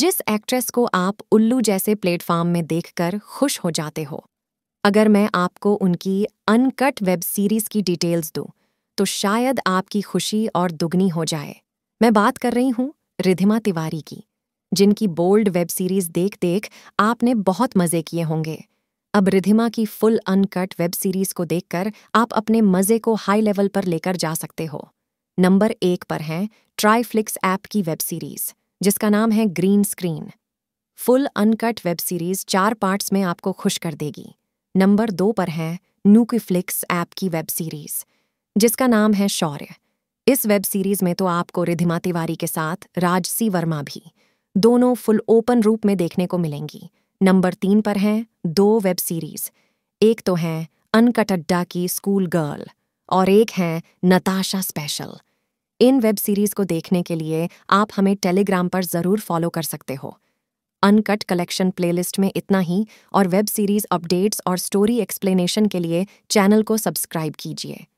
जिस एक्ट्रेस को आप उल्लू जैसे प्लेटफॉर्म में देखकर खुश हो जाते हो अगर मैं आपको उनकी अनकट वेब सीरीज की डिटेल्स दूं तो शायद आपकी खुशी और दुगनी हो जाए मैं बात कर रही हूं रिधिमा तिवारी की जिनकी बोल्ड वेब सीरीज देख देख आपने बहुत मजे किए होंगे अब रिधिमा की फुल अनकट वेब सीरीज को देखकर आप अपने मजे को हाई लेवल पर लेकर जा सकते हो नंबर एक पर हैं ट्राईफ्लिक्स ऐप की वेब सीरीज जिसका नाम है green screen full uncut web series चार पार्ट्स में आपको खुश कर देगी नंबर दो पर है नूकीफ्लिक्स ऐप की वेब सीरीज जिसका नाम है शौर्य इस वेब सीरीज में तो आपको रिधिमा तिवारी के साथ राजसी वर्मा भी दोनों फुल ओपन रूप में देखने को मिलेंगी नंबर तीन पर हैं दो वेब सीरीज एक तो हैं अनकट अड्डा की स्कूल गर्ल और एक है नताशा स्पेशल इन वेब सीरीज को देखने के लिए आप हमें टेलीग्राम पर ज़रूर फॉलो कर सकते हो अनकट कलेक्शन प्लेलिस्ट में इतना ही और वेब सीरीज अपडेट्स और स्टोरी एक्सप्लेनेशन के लिए चैनल को सब्सक्राइब कीजिए